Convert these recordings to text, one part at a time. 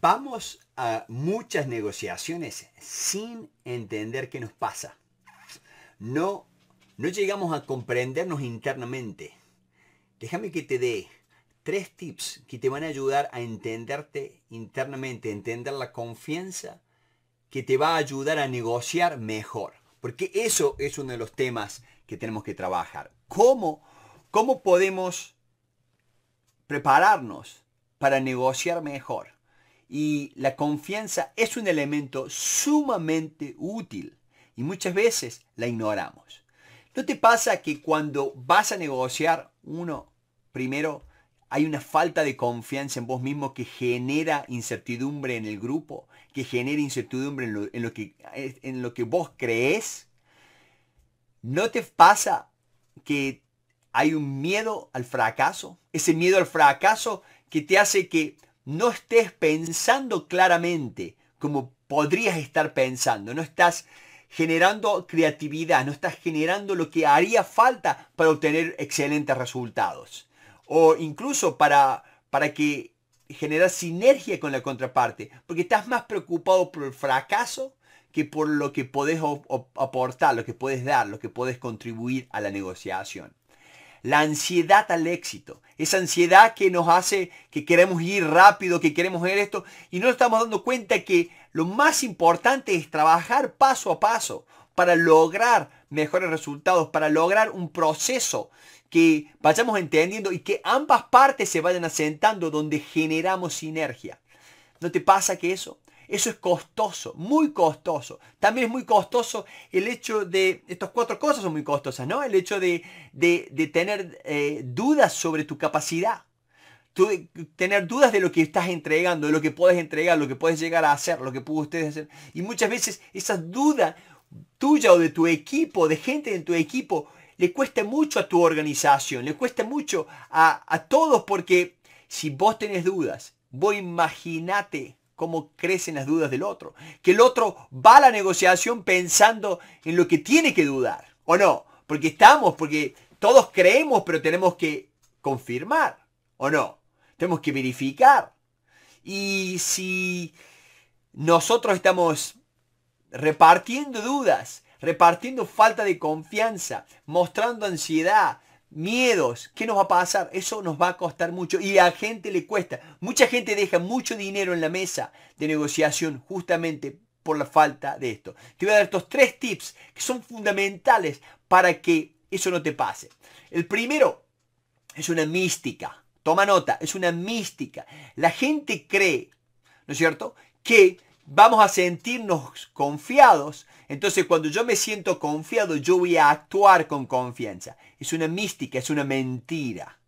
vamos a muchas negociaciones sin entender qué nos pasa. No, no llegamos a comprendernos internamente. Déjame que te dé tres tips que te van a ayudar a entenderte internamente, entender la confianza que te va a ayudar a negociar mejor. Porque eso es uno de los temas que tenemos que trabajar. cómo podemos prepararnos para negociar mejor? Y la confianza es un elemento sumamente útil y muchas veces la ignoramos. ¿No te pasa que cuando vas a negociar, uno, primero, hay una falta de confianza en vos mismo que genera incertidumbre en el grupo, que genera incertidumbre en lo, que, eh, en lo que vos crees? ¿No te pasa que hay un miedo al fracaso? Ese miedo al fracaso que te hace que no estés pensando claramente como podrías estar pensando, no estás generando creatividad, no estás generando lo que haría falta para obtener excelentes resultados. O incluso para, para que generar sinergia con la contraparte, porque estás más preocupado por el fracaso que por lo que podés aportar, lo que puedes dar, lo que puedes contribuir a la negociación la ansiedad al éxito, esa ansiedad que nos hace que queremos ir rápido, que queremos ver esto, y no estamos dando cuenta que lo más importante es trabajar paso a paso para lograr mejores resultados, para lograr un proceso que vayamos entendiendo y que ambas partes se vayan asentando donde generamos sinergia. ¿No te pasa que eso? Eso es costoso, muy costoso. También es muy costoso el hecho de, estas cuatro cosas son muy costosas, ¿no? El hecho de, tener eh, dudas sobre tu capacidad. tener dudas de lo que estás entregando, de lo que puedes entregar, lo que puedes llegar a hacer, lo que pudo ustedes hacer. Y muchas veces esa duda tuya o de tu equipo, de gente en tu equipo, le cuesta mucho a tu organización, le cuesta mucho a, todos porque si vos tenés dudas, vos imagínate cómo crecen las dudas del otro. Que el otro va a la negociación pensando en lo que tiene que dudar, ¿o no? Porque estamos, porque todos creemos, pero tenemos que confirmar, ¿o no? Tenemos que verificar. Y si nosotros estamos repartiendo dudas, repartiendo falta de confianza, mostrando ansiedad, miedos, ¿qué nos va a pasar? Eso nos va a costar mucho y a gente le cuesta. Mucha gente deja mucho dinero en la mesa de negociación justamente por la falta de esto. Te voy a dar estos tres tips que son fundamentales para que eso no te pase. El primero es una mística. Toma nota, es una mística. La gente cree, ¿no es cierto?, que vamos a sentirnos confiados entonces cuando yo me siento confiado, yo voy a actuar con confianza. Es una mística, es una mentira.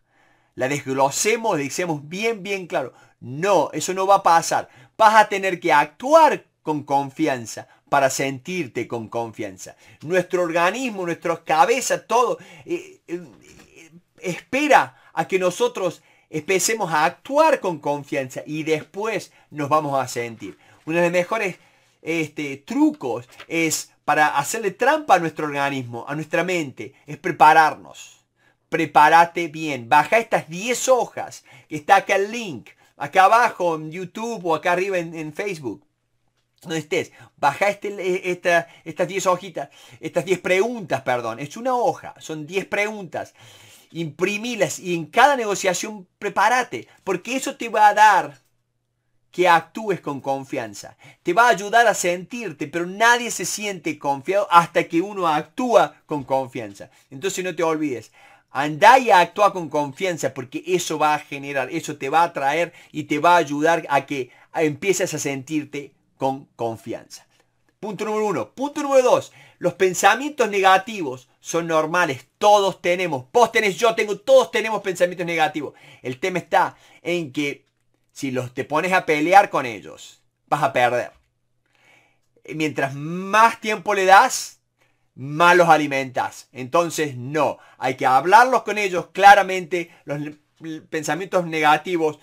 La desglosemos, le decimos bien, bien claro. No, eso no va a pasar. Vas a tener que actuar con confianza para sentirte con confianza. Nuestro organismo, nuestra cabeza, todo eh, eh, espera a que nosotros empecemos a actuar con confianza y después nos vamos a sentir. Una de las mejores este, trucos, es para hacerle trampa a nuestro organismo, a nuestra mente, es prepararnos. Prepárate bien. Baja estas 10 hojas, que está acá el link, acá abajo en YouTube o acá arriba en, Facebook donde estés, baja este, eh, esta, estas 10 hojitas, estas 10 preguntas, perdón, es una hoja, son 10 preguntas, imprimilas y en cada negociación prepárate, porque eso te va a dar que actúes con confianza. Te va a ayudar a sentirte, pero nadie se siente confiado hasta que uno actúa con confianza. Entonces no te olvides, Andá y actúa con confianza porque eso va a generar, eso te va a traer y te va a ayudar a que empieces a sentirte con confianza. Punto número uno. Punto número dos. Los pensamientos negativos son normales. Todos tenemos. Vos tenés, yo tengo, todos tenemos pensamientos negativos. El tema está en que si los te pones a pelear con ellos, vas a perder. Mientras más tiempo le das, más los alimentas. Entonces, no, hay que hablarlos con ellos claramente, los pensamientos negativos.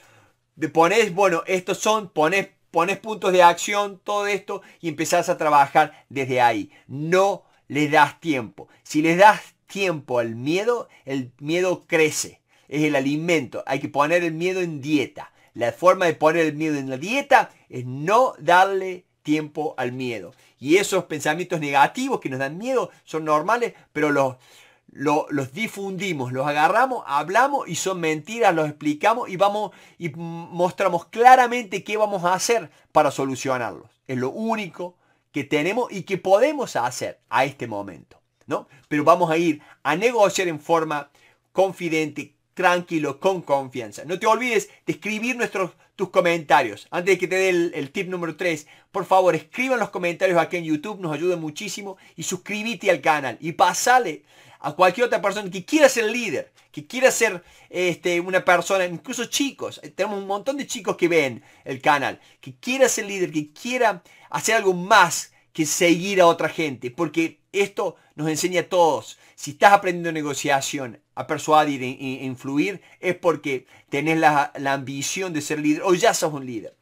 De pones, bueno, estos son, pones, pones puntos de acción, todo esto, y empezás a trabajar desde ahí. No les das tiempo. Si les das tiempo al miedo, el miedo crece. Es el alimento. Hay que poner el miedo en dieta. La forma de poner el miedo en la dieta es no darle tiempo al miedo. Y esos pensamientos negativos que nos dan miedo son normales, pero los, difundimos, los agarramos, hablamos y son mentiras, los explicamos y vamos y mostramos claramente qué vamos a hacer para solucionarlos. Es lo único que tenemos y que podemos hacer a este momento. ¿no? Pero vamos a ir a negociar en forma confidente, tranquilo, con confianza. No te olvides de escribir nuestros, tus comentarios. Antes de que te dé el, tip número 3, por favor, escriban los comentarios aquí en YouTube, nos ayuda muchísimo. Y suscríbete al canal y pasale a cualquier otra persona que quiera ser líder, que quiera ser este, una persona, incluso chicos, eh, tenemos un montón de chicos que ven el canal, que quiera ser líder, que quiera hacer algo más que seguir a otra gente, porque esto nos enseña a todos. Si estás aprendiendo negociación, a persuadir e, influir, es porque tenés la, la ambición de ser líder o ya sos un líder.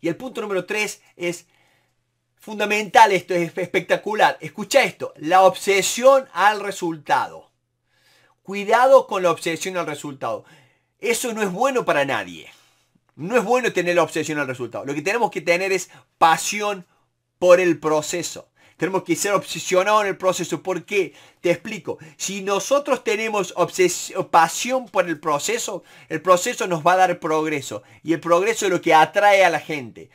Y el punto número tres es fundamental, esto es espectacular. Escucha esto, la obsesión al resultado. Cuidado con la obsesión al resultado. Eso no es bueno para nadie. No es bueno tener la obsesión al resultado. Lo que tenemos que tener es pasión por el proceso. Tenemos que ser obsesionados en el proceso. ¿Por qué? Te explico. Si nosotros tenemos pasión por el proceso, el proceso nos va a dar progreso. Y el progreso es lo que atrae a la gente.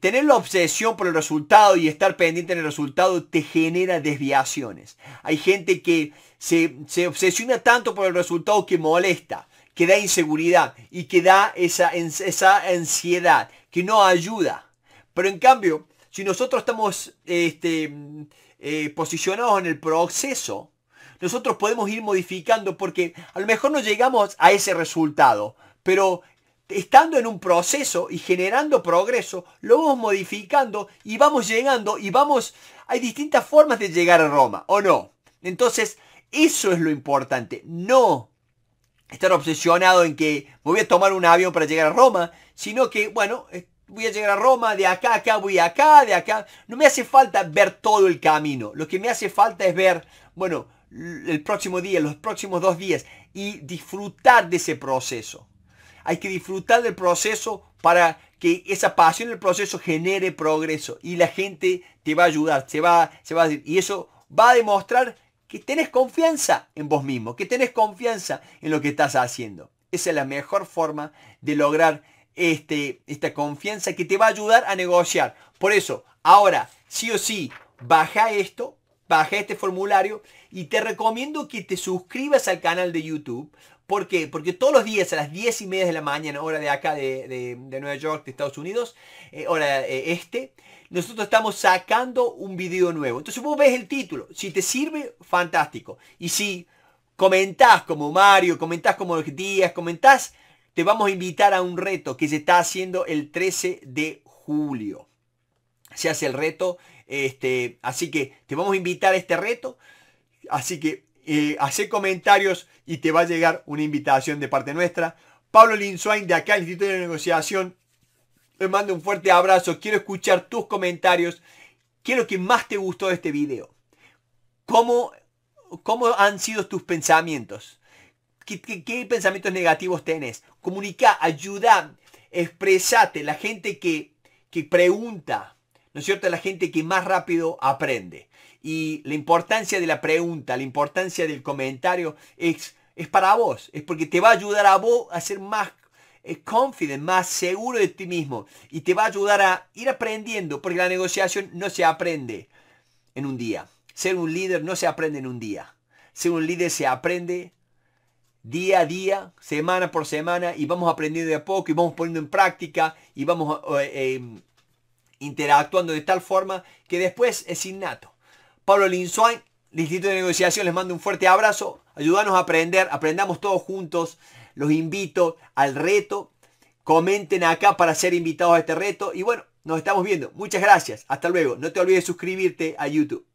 Tener la obsesión por el resultado y estar pendiente en el resultado te genera desviaciones. Hay gente que se, obsesiona tanto por el resultado que molesta, que da inseguridad y que da esa, esa ansiedad, que no ayuda. Pero en cambio, si nosotros estamos este, eh, posicionados en el proceso, nosotros podemos ir modificando porque a lo mejor no llegamos a ese resultado, pero estando en un proceso y generando progreso, lo vamos modificando y vamos llegando y vamos... Hay distintas formas de llegar a Roma, ¿o no? Entonces, eso es lo importante, no estar obsesionado en que voy a tomar un avión para llegar a Roma, sino que, bueno, voy a llegar a Roma, de acá, acá, voy acá, de acá. No me hace falta ver todo el camino. Lo que me hace falta es ver, bueno, el próximo día, los próximos dos días y disfrutar de ese proceso. Hay que disfrutar del proceso para que esa pasión el proceso genere progreso y la gente te va a ayudar, se va, se va a decir, y eso va a demostrar que tenés confianza en vos mismo, que tenés confianza en lo que estás haciendo. Esa es la mejor forma de lograr este, esta confianza que te va a ayudar a negociar. Por eso, ahora, sí o sí, baja esto, baja este formulario y te recomiendo que te suscribas al canal de YouTube. ¿Por qué? Porque todos los días a las 10 y media de la mañana, hora de acá de, de, Nueva York, de Estados Unidos, eh, hora eh, este, nosotros estamos sacando un video nuevo. Entonces vos ves el título. Si te sirve, fantástico. Y si comentás como Mario, comentás como Díaz, comentás te vamos a invitar a un reto que se está haciendo el 13 de julio. Se hace el reto, este, así que te vamos a invitar a este reto. Así que eh, hace comentarios y te va a llegar una invitación de parte nuestra. Pablo Linsuain de acá, el Instituto de Negociación, te mando un fuerte abrazo. Quiero escuchar tus comentarios. Quiero que más te gustó de este video. ¿Cómo, cómo han sido tus pensamientos? ¿Qué, pensamientos negativos tenés? Comunica, ayuda, expresate. La gente que, pregunta, ¿no es cierto? La gente que más rápido aprende. Y la importancia de la pregunta, la importancia del comentario es, es para vos. Es porque te va a ayudar a vos a ser más eh, confident, más seguro de ti mismo. Y te va a ayudar a ir aprendiendo, porque la negociación no se aprende en un día. Ser un líder no se aprende en un día. Ser un líder se aprende día a día, semana por semana, y vamos aprendiendo de a poco, y vamos poniendo en práctica, y vamos eh, eh, interactuando de tal forma que después es innato. Pablo Linsuain, del Instituto de Negociación, les mando un fuerte abrazo. Ayúdanos a aprender, aprendamos todos juntos. Los invito al reto. Comenten acá para ser invitados a este reto. Y bueno, nos estamos viendo. Muchas gracias. Hasta luego. No te olvides suscribirte a YouTube.